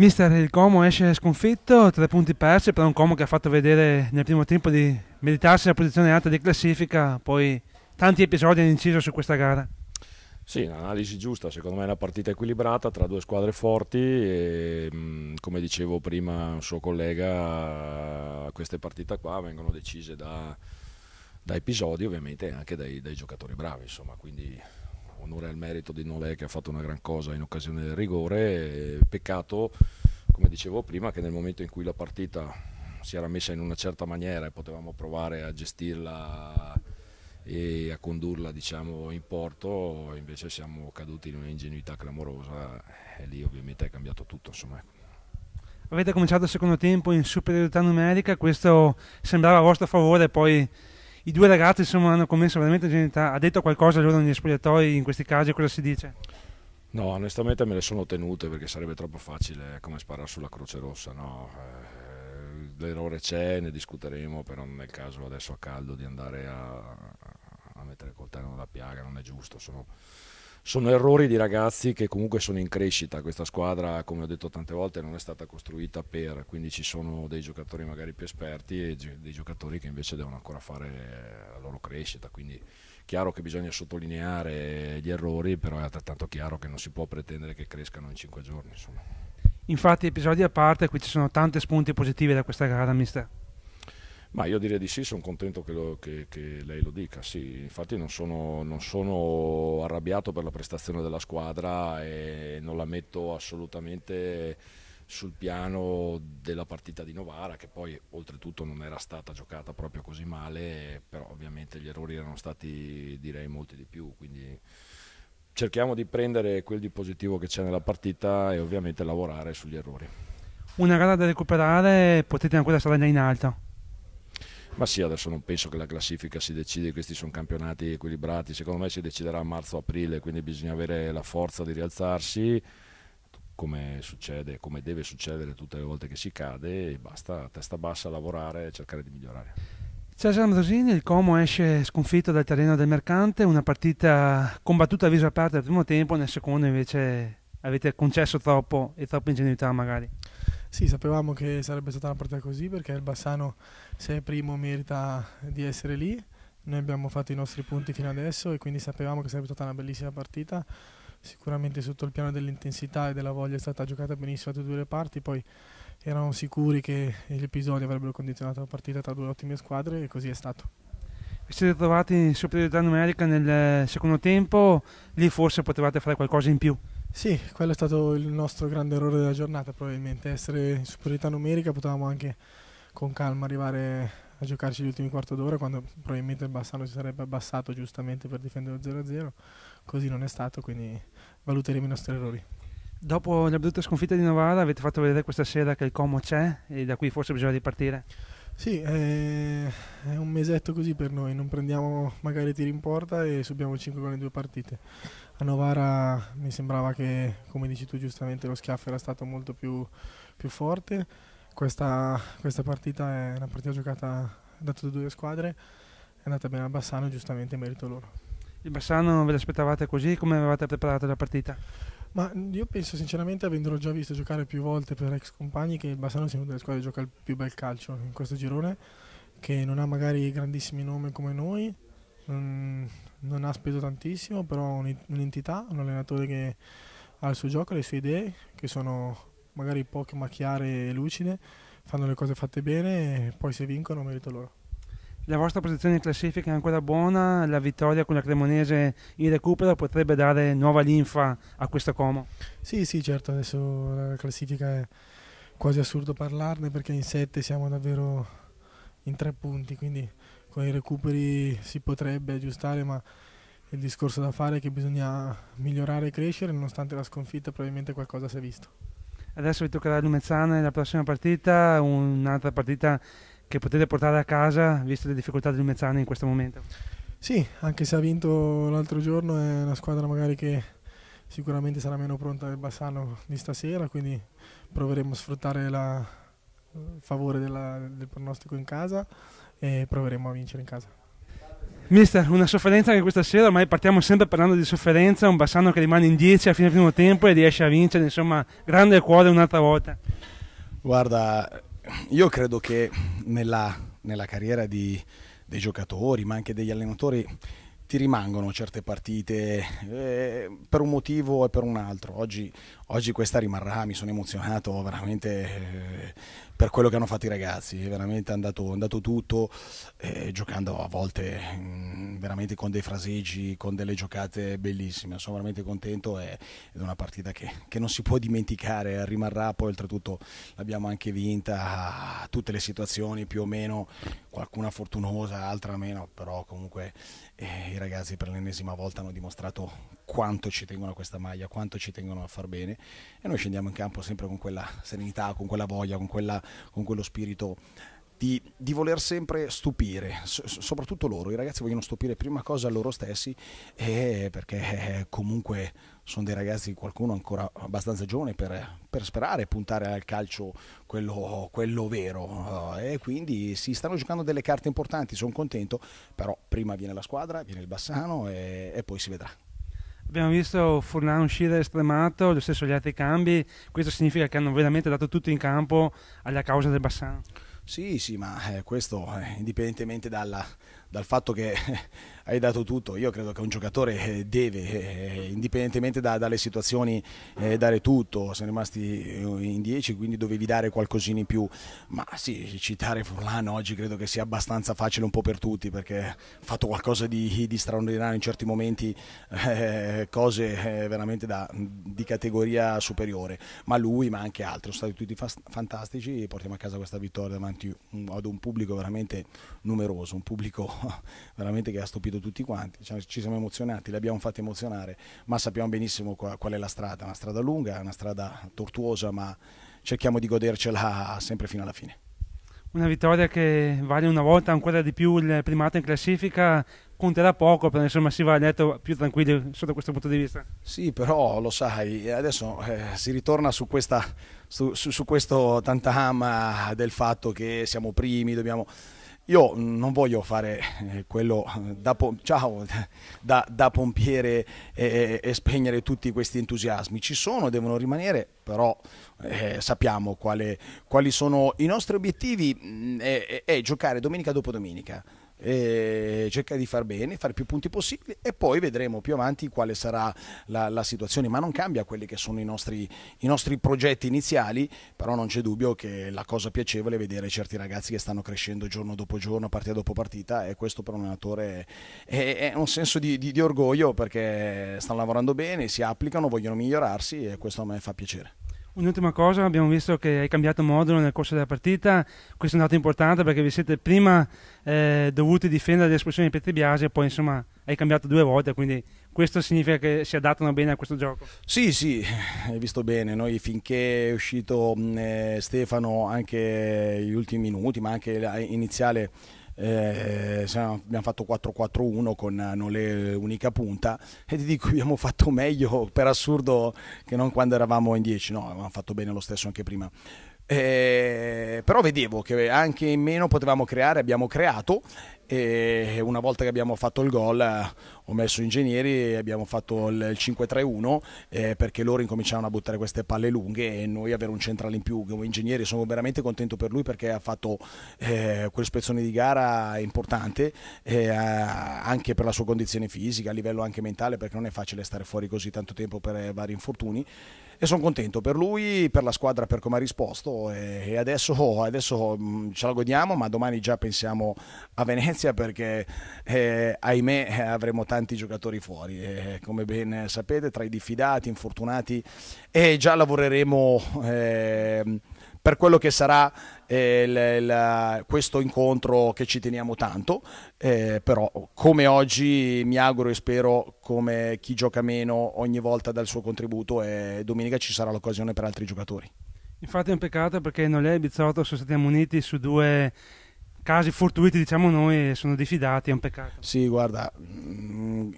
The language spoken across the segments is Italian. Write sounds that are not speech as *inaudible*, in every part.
Mister, il Como esce sconfitto, tre punti persi per un Como che ha fatto vedere nel primo tempo di meritarsi la posizione alta di classifica, poi tanti episodi hanno inciso su questa gara. Sì, un'analisi giusta, secondo me è una partita equilibrata tra due squadre forti e mm, come dicevo prima un suo collega, queste partite qua vengono decise da, da episodi ovviamente anche dai, dai giocatori bravi, insomma, quindi onore al merito di Nolè che ha fatto una gran cosa in occasione del rigore, peccato, come dicevo prima, che nel momento in cui la partita si era messa in una certa maniera e potevamo provare a gestirla e a condurla diciamo, in porto, invece siamo caduti in un'ingenuità clamorosa e lì ovviamente è cambiato tutto. Insomma. Ecco. Avete cominciato il secondo tempo in superiorità numerica, questo sembrava a vostro favore, poi i due ragazzi insomma, hanno commesso veramente genità. Ha detto qualcosa loro negli spogliatoi in questi casi? Cosa si dice? No, onestamente me le sono tenute perché sarebbe troppo facile eh, come sparare sulla Croce Rossa. No? Eh, l'errore c'è, ne discuteremo, però non è il caso adesso a caldo di andare a, a mettere il coltello nella piaga, non è giusto. Sono sono errori di ragazzi che comunque sono in crescita. Questa squadra, come ho detto tante volte, non è stata costruita per, quindi ci sono dei giocatori magari più esperti e dei giocatori che invece devono ancora fare la loro crescita. Quindi chiaro che bisogna sottolineare gli errori, però è altrettanto chiaro che non si può pretendere che crescano in cinque giorni. Insomma. Infatti, episodi a parte, qui ci sono tante spunti positivi da questa gara, mister. Ma io direi di sì, sono contento che, lo, che, che lei lo dica, sì, infatti non sono, non sono, arrabbiato per la prestazione della squadra e non la metto assolutamente sul piano della partita di Novara che poi oltretutto non era stata giocata proprio così male, però ovviamente gli errori erano stati direi molti di più, quindi cerchiamo di prendere quel di positivo che c'è nella partita e ovviamente lavorare sugli errori. Una gara da recuperare, potete ancora salire in alta. Ma sì, adesso non penso che la classifica si decide, questi sono campionati equilibrati, secondo me si deciderà a marzo-aprile, quindi bisogna avere la forza di rialzarsi, come succede, come deve succedere tutte le volte che si cade, e basta testa bassa lavorare e cercare di migliorare. Cesare Ambrosini, il Como esce sconfitto dal terreno del mercante, una partita combattuta a viso aperto nel primo tempo, nel secondo invece avete concesso troppo e troppa ingenuità magari. Sì, sapevamo che sarebbe stata una partita così perché il Bassano se è primo merita di essere lì. Noi abbiamo fatto i nostri punti fino adesso e quindi sapevamo che sarebbe stata una bellissima partita. Sicuramente sotto il piano dell'intensità e della voglia è stata giocata benissimo da tutte e due le parti, poi erano sicuri che gli episodi avrebbero condizionato la partita tra due ottime squadre e così è stato. Vi siete trovati in superiorità numerica nel secondo tempo, lì forse potevate fare qualcosa in più? Sì, quello è stato il nostro grande errore della giornata probabilmente, essere in superiorità numerica potevamo anche con calma arrivare a giocarci gli ultimi quarto d'ora quando probabilmente il Bassano si sarebbe abbassato giustamente per difendere lo 0-0, così non è stato, quindi valuteremo i nostri errori. Dopo la brutta sconfitta di Novara avete fatto vedere questa sera che il Como c'è e da qui forse bisogna ripartire? Sì, è, un mesetto così per noi, non prendiamo magari tiri in porta e subiamo 5 con le due partite. A Novara mi sembrava che, come dici tu giustamente, lo schiaffo era stato molto più, più forte. Questa, questa, partita è una partita giocata da tutte e due le squadre, è andata bene a Bassano, giustamente merito loro. Il Bassano ve l'aspettavate così? Come avevate preparato la partita? Ma io penso sinceramente, avendolo già visto giocare più volte per ex compagni, che il Bassano sia una delle squadre che gioca il più bel calcio in questo girone, che non ha magari grandissimi nomi come noi, non, non ha speso tantissimo, però ha un'entità, un allenatore che ha il suo gioco, le sue idee, che sono magari poche ma chiare e lucide, fanno le cose fatte bene e poi se vincono merito loro la vostra posizione in classifica è ancora buona, la vittoria con la Cremonese in recupero potrebbe dare nuova linfa a questo Como? Sì, sì, certo, adesso la classifica è quasi assurdo parlarne perché in sette siamo davvero in tre punti, quindi con i recuperi si potrebbe aggiustare, ma il discorso da fare è che bisogna migliorare e crescere, nonostante la sconfitta probabilmente qualcosa si è visto. Adesso vi toccherà Lumezzana nella prossima partita, un'altra partita che potete portare a casa, viste le difficoltà del Mezzana in questo momento? Sì, anche se ha vinto l'altro giorno, è una squadra magari che sicuramente sarà meno pronta del Bassano di stasera, quindi proveremo a sfruttare la, il favore della, del pronostico in casa e proveremo a vincere in casa. Mister, una sofferenza anche questa sera, ormai partiamo sempre parlando di sofferenza, un Bassano che rimane in 10 a fine primo tempo e riesce a vincere, insomma, grande cuore un'altra volta. Guarda, io credo che nella, nella carriera di, dei giocatori, ma anche degli allenatori, ti rimangono certe partite eh, per un motivo e per un altro. Oggi, oggi questa rimarrà, mi sono emozionato veramente eh, per quello che hanno fatto i ragazzi, è veramente andato, andato tutto, eh, giocando a volte mh, mm, veramente con dei fraseggi, con delle giocate bellissime, sono veramente contento ed è una partita che, che, non si può dimenticare, eh, rimarrà, poi oltretutto l'abbiamo anche vinta, tutte le situazioni più o meno, qualcuna fortunosa, altra meno, però comunque... E I ragazzi per l'ennesima volta hanno dimostrato quanto ci tengono a questa maglia, quanto ci tengono a far bene e noi scendiamo in campo sempre con quella serenità, con quella voglia, con, quella, con quello spirito di, di voler sempre stupire, so, soprattutto loro, i ragazzi vogliono stupire prima cosa loro stessi eh, perché comunque sono dei ragazzi, qualcuno ancora abbastanza giovane per, per sperare, puntare al calcio quello, quello vero eh, e quindi si stanno giocando delle carte importanti, sono contento, però prima viene la squadra, viene il Bassano e, e poi si vedrà. Abbiamo visto Furlan uscire stremato, lo stesso gli altri cambi, questo significa che hanno veramente dato tutto in campo alla causa del Bassano. Sì, sì, ma eh, questo eh, indipendentemente dalla, dal fatto che eh, hai dato tutto, io credo che un giocatore eh, deve, eh, indipendentemente da, dalle situazioni, eh, dare tutto. Siamo rimasti in 10, quindi dovevi dare qualcosina in più. Ma sì, citare Furlan oggi credo che sia abbastanza facile un po' per tutti, perché ha fatto qualcosa di, di straordinario in certi momenti, cose veramente da, di categoria superiore. Ma lui, ma anche altri, sono stati tutti fantastici e portiamo a casa questa vittoria davanti davanti ad un pubblico veramente numeroso, un pubblico *laughs* veramente che ha stupito tutti quanti, ci siamo emozionati, li abbiamo fatti emozionare, ma sappiamo benissimo qual è la strada, una strada lunga, una strada tortuosa, ma cerchiamo di godercela sempre fino alla fine una vittoria che vale una volta ancora di più il primato in classifica conterà poco, però insomma si va a letto più tranquilli sotto questo punto di vista. Sì, però lo sai, adesso eh, si ritorna su, questa, su, su, su questo tantam del fatto che siamo primi, dobbiamo io non voglio fare eh, quello eh, da, ciao, *laughs* da, da pompiere e, e, spegnere tutti questi entusiasmi. Ci sono, devono rimanere, però eh, sappiamo quale, quali sono i nostri obiettivi. È, è, è giocare domenica dopo domenica cercare di far bene, fare più punti possibili e poi vedremo più avanti quale sarà la, la situazione, ma non cambia quelli che sono i nostri, i nostri, progetti iniziali, però non c'è dubbio che la cosa piacevole è vedere certi ragazzi che stanno crescendo giorno dopo giorno, partita dopo partita e questo per un allenatore è, è un senso di, di, di orgoglio perché stanno lavorando bene, si applicano, vogliono migliorarsi e questo a me fa piacere. Un'ultima cosa, abbiamo visto che hai cambiato modulo nel corso della partita, questo è un dato importante perché vi siete prima eh, dovuti difendere l'espulsione di Petri Biasi e poi insomma hai cambiato due volte, quindi questo significa che si adattano bene a questo gioco? Sì, sì, hai visto bene, noi finché è uscito mm, eh, Stefano anche gli ultimi minuti, ma anche l'iniziale eh, abbiamo fatto 4-4-1 con eh, Nole unica punta e ti dico abbiamo fatto meglio per assurdo che non quando eravamo in 10, no, avevamo fatto bene lo stesso anche prima. Eh, però vedevo che anche in meno potevamo creare, abbiamo creato e una volta che abbiamo fatto il gol ho messo ingegneri e abbiamo fatto il 5-3-1 eh, perché loro incominciavano a buttare queste palle lunghe e noi avere un centrale in più come ingegneri sono veramente contento per lui perché ha fatto eh, quel spezzone di gara importante eh, anche per la sua condizione fisica a livello anche mentale perché non è facile stare fuori così tanto tempo per vari infortuni e sono contento per lui, per la squadra, per come ha risposto e, adesso, adesso mm, ce la godiamo, ma domani già pensiamo a Venezia perché eh, ahimè eh, avremo tanti giocatori fuori, e, eh, come ben sapete tra i diffidati, infortunati e eh, già lavoreremo... Eh, per quello che sarà eh, il, il, questo incontro che ci teniamo tanto, eh, però come oggi mi auguro e spero come chi gioca meno ogni volta dal suo contributo e domenica ci sarà l'occasione per altri giocatori. Infatti è un peccato perché Nolè e Bizzotto sono stati ammoniti su due casi fortuiti, diciamo noi, e sono diffidati, è un peccato. Sì, guarda,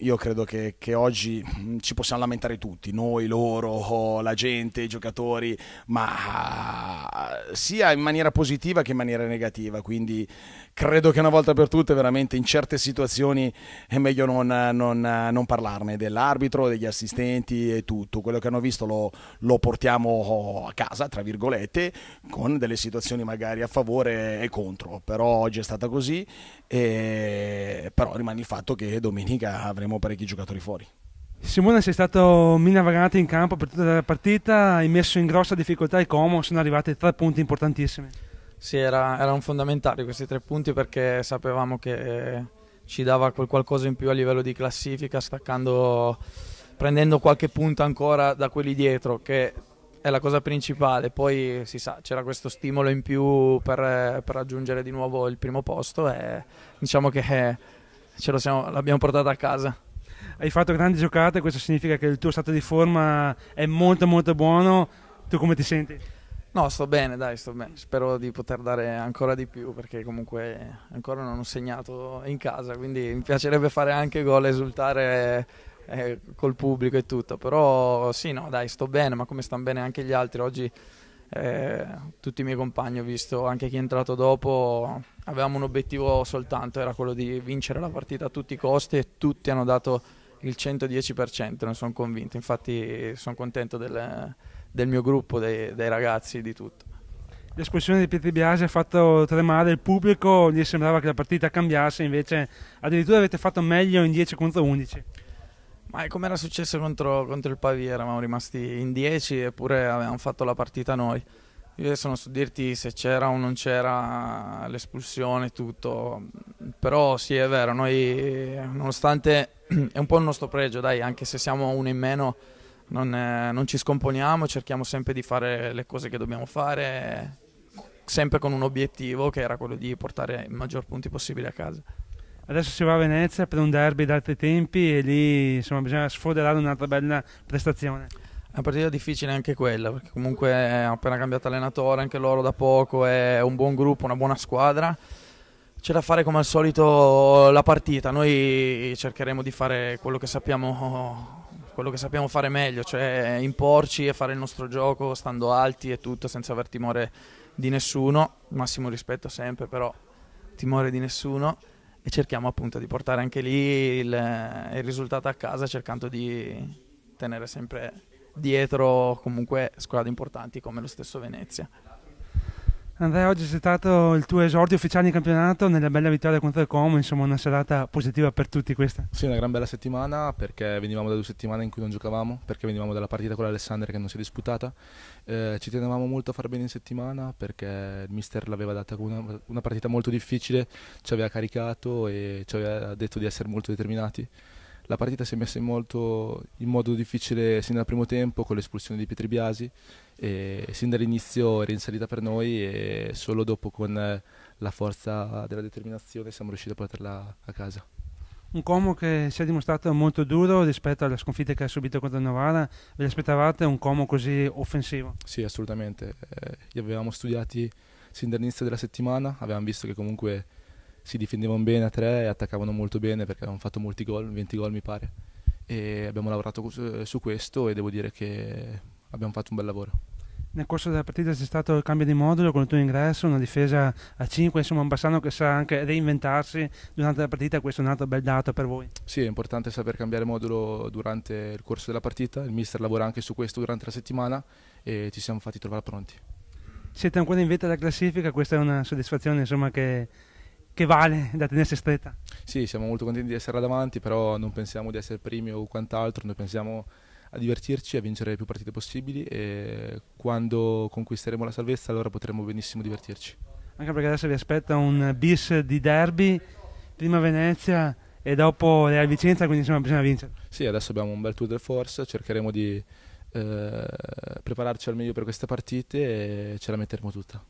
io credo che, che, oggi mm, ci possiamo lamentare tutti, noi, loro, la gente, i giocatori, ma eh, sia in maniera positiva che in maniera negativa, quindi credo che una volta per tutte veramente in certe situazioni è meglio non, non, non parlarne dell'arbitro, degli assistenti e tutto, quello che hanno visto lo, lo portiamo a casa, tra virgolette, con delle situazioni magari a favore e contro, però oggi è stata così e però rimane il fatto che domenica avremo parecchi giocatori fuori. Simone sei stato mina vagante in campo per tutta la partita, hai messo in grossa difficoltà il Como, sono arrivati tre punti importantissimi. Sì, era, erano fondamentali questi tre punti perché sapevamo che eh, ci dava qualcosa in più a livello di classifica, staccando, prendendo qualche punto ancora da quelli dietro, che è la cosa principale. Poi si sa, c'era questo stimolo in più per, eh, per raggiungere di nuovo il primo posto e diciamo che... Eh, ce siamo, l'abbiamo portata a casa. Hai fatto grandi giocate, questo significa che il tuo stato di forma è molto molto buono. Tu come ti senti? No, sto bene, dai, sto bene. Spero di poter dare ancora di più perché comunque ancora non ho segnato in casa, quindi mi piacerebbe fare anche gol, esultare eh, col pubblico e tutto. Però sì, no, dai, sto bene, ma come stanno bene anche gli altri oggi eh, tutti i miei compagni, ho visto anche chi è entrato dopo, avevamo un obiettivo soltanto, era quello di vincere la partita a tutti i costi e tutti hanno dato il 110%, ne sono convinto, infatti sono contento del, del mio gruppo, dei, dei, ragazzi, di tutto. L'esplosione di Pietri Biasi ha fatto tremare il pubblico, gli sembrava che la partita cambiasse, invece addirittura avete fatto meglio in 10 contro 11. Ma come era successo contro, contro il Pavia, eravamo rimasti in 10 eppure avevamo fatto la partita noi. Io adesso non so dirti se c'era o non c'era l'espulsione e tutto, però sì è vero, noi nonostante *clears throat* è un po' il nostro pregio, dai, anche se siamo uno in meno non, eh, non ci scomponiamo, cerchiamo sempre di fare le cose che dobbiamo fare, sempre con un obiettivo che era quello di portare i maggior punti possibili a casa. Adesso si va a Venezia per un derby d'altri tempi e lì insomma, bisogna sfoderare un'altra bella prestazione. È una partita difficile anche quella, perché comunque eh, ha appena cambiato allenatore, anche loro da poco, è un buon gruppo, una buona squadra. C'è da fare come al solito la partita, noi cercheremo di fare quello che sappiamo, quello che sappiamo fare meglio, cioè imporci e fare il nostro gioco stando alti e tutto senza aver timore di nessuno, massimo rispetto sempre però, timore di nessuno e cerchiamo appunto di portare anche lì il, il risultato a casa cercando di tenere sempre dietro comunque squadre importanti come lo stesso Venezia. Andrea, oggi è stato il tuo esordio ufficiale in campionato nella bella vittoria contro il Como, insomma una serata positiva per tutti questa. Sì, una gran bella settimana perché venivamo da due settimane in cui non giocavamo, perché venivamo dalla partita con l'Alessandria che non si è disputata. Eh, ci tenevamo molto a far bene in settimana perché il mister l'aveva data con una, una partita molto difficile, ci aveva caricato e ci aveva detto di essere molto determinati la partita si è messa in, molto, in modo difficile sin dal primo tempo con l'espulsione di Pietri Biasi e sin dall'inizio era in salita per noi e solo dopo con la forza della determinazione siamo riusciti a portarla a casa. Un Como che si è dimostrato molto duro rispetto alle sconfitte che ha subito contro il Novara. Vi aspettavate un Como così offensivo? Sì, assolutamente. Eh, li avevamo studiati sin dall'inizio della settimana, avevamo visto che comunque si difendevano bene a tre e attaccavano molto bene perché avevano fatto molti gol, 20 gol mi pare. E abbiamo lavorato su, questo e devo dire che abbiamo fatto un bel lavoro. Nel corso della partita c'è stato il cambio di modulo con il tuo ingresso, una difesa a 5, insomma un Bassano che sa anche reinventarsi durante la partita, questo è un altro bel dato per voi. Sì, è importante saper cambiare modulo durante il corso della partita, il mister lavora anche su questo durante la settimana e ci siamo fatti trovare pronti. Siete ancora in vetta della classifica, questa è una soddisfazione insomma, che che vale da tenersi stretta. Sì, siamo molto contenti di essere là davanti, però non pensiamo di essere primi o quant'altro, noi pensiamo a divertirci, a vincere le più partite possibili e quando conquisteremo la salvezza allora potremo benissimo divertirci. Anche perché adesso vi aspetta un bis di derby, prima Venezia e dopo Real Vicenza, quindi insomma bisogna vincere. Sì, adesso abbiamo un bel tour de force, cercheremo di eh, prepararci al meglio per queste partite e ce la metteremo tutta.